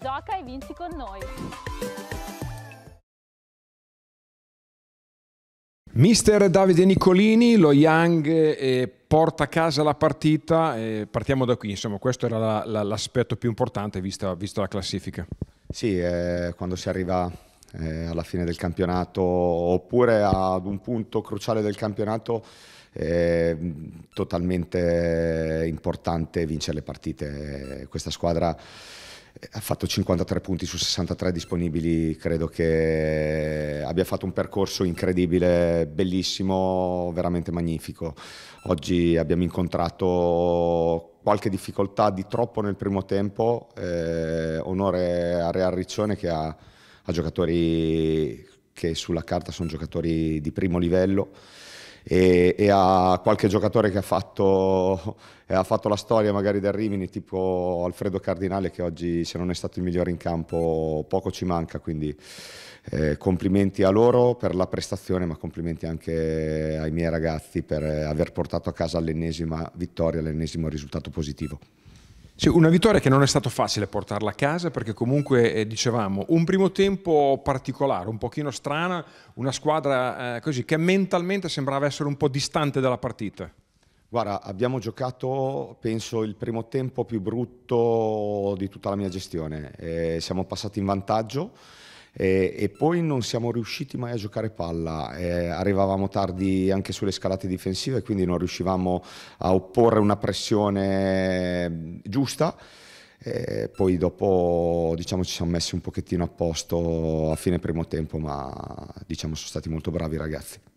Gioca e vinci con noi! Mister Davide Nicolini, lo Young eh, porta a casa la partita, eh, partiamo da qui, insomma questo era la, la, l'aspetto più importante vista, vista la classifica. Sì, eh, quando si arriva eh, alla fine del campionato oppure ad un punto cruciale del campionato è eh, totalmente importante vincere le partite. Questa squadra eh, ha fatto 53 punti su 63 disponibili, credo che abbia fatto un percorso incredibile, bellissimo, veramente magnifico. Oggi abbiamo incontrato qualche difficoltà di troppo nel primo tempo, eh, onore a Re Arriccione che ha a giocatori che sulla carta sono giocatori di primo livello e, e a qualche giocatore che ha fatto, eh, ha fatto, la storia magari del Rimini, tipo Alfredo Cardinale che oggi se non è stato il migliore in campo poco ci manca, quindi eh, complimenti a loro per la prestazione ma complimenti anche ai miei ragazzi per aver portato a casa l'ennesima vittoria, l'ennesimo risultato positivo. Sì, una vittoria che non è stato facile portarla a casa perché comunque eh, dicevamo un primo tempo particolare, un pochino strana, una squadra eh, così che mentalmente sembrava essere un po' distante dalla partita. Guarda, abbiamo giocato penso il primo tempo più brutto di tutta la mia gestione. Eh, siamo passati in vantaggio e, e, poi non siamo riusciti mai a giocare palla, eh, arrivavamo tardi anche sulle scalate difensive, quindi non riuscivamo a opporre una pressione giusta. E poi dopo diciamo, ci siamo messi un pochettino a posto a fine primo tempo, ma diciamo, sono stati molto bravi i ragazzi.